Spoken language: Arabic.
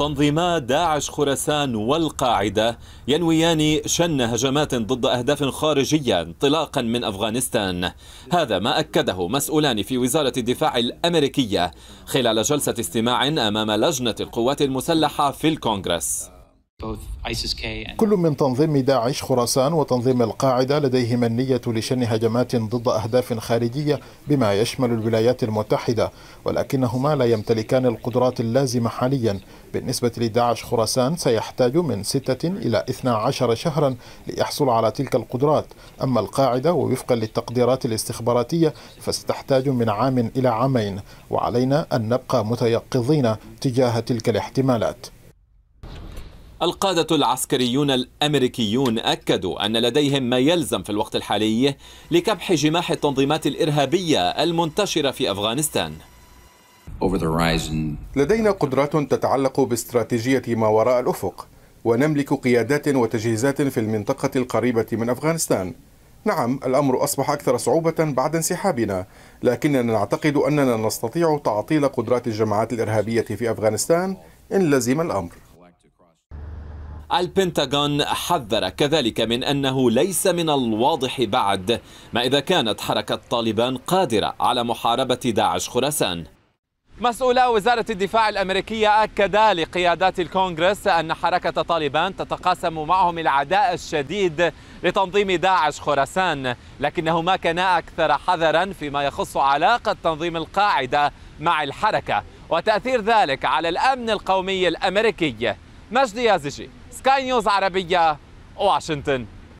تنظيما داعش خراسان والقاعدة ينويان شن هجمات ضد أهداف خارجية انطلاقا من أفغانستان هذا ما أكده مسؤولان في وزارة الدفاع الأمريكية خلال جلسة استماع أمام لجنة القوات المسلحة في الكونغرس كل من تنظيم داعش خراسان وتنظيم القاعدة لديهما النية لشن هجمات ضد أهداف خارجية بما يشمل الولايات المتحدة ولكنهما لا يمتلكان القدرات اللازمة حاليا بالنسبة لداعش خراسان سيحتاج من 6 إلى 12 شهرا ليحصل على تلك القدرات أما القاعدة ووفقا للتقديرات الاستخباراتية فستحتاج من عام إلى عامين وعلينا أن نبقى متيقظين تجاه تلك الاحتمالات القادة العسكريون الأمريكيون أكدوا أن لديهم ما يلزم في الوقت الحالي لكبح جماح التنظيمات الإرهابية المنتشرة في أفغانستان لدينا قدرات تتعلق باستراتيجية ما وراء الأفق ونملك قيادات وتجهيزات في المنطقة القريبة من أفغانستان نعم الأمر أصبح أكثر صعوبة بعد انسحابنا لكننا نعتقد أننا نستطيع تعطيل قدرات الجماعات الإرهابية في أفغانستان إن لزم الأمر البنتاغون حذر كذلك من أنه ليس من الواضح بعد ما إذا كانت حركة طالبان قادرة على محاربة داعش خراسان مسؤولا وزارة الدفاع الأمريكية أكد لقيادات الكونغرس أن حركة طالبان تتقاسم معهم العداء الشديد لتنظيم داعش خراسان لكنهما كانا أكثر حذرا فيما يخص علاقة تنظيم القاعدة مع الحركة وتأثير ذلك على الأمن القومي الأمريكي مجدي يازجي سكاي نيوز عربية واشنطن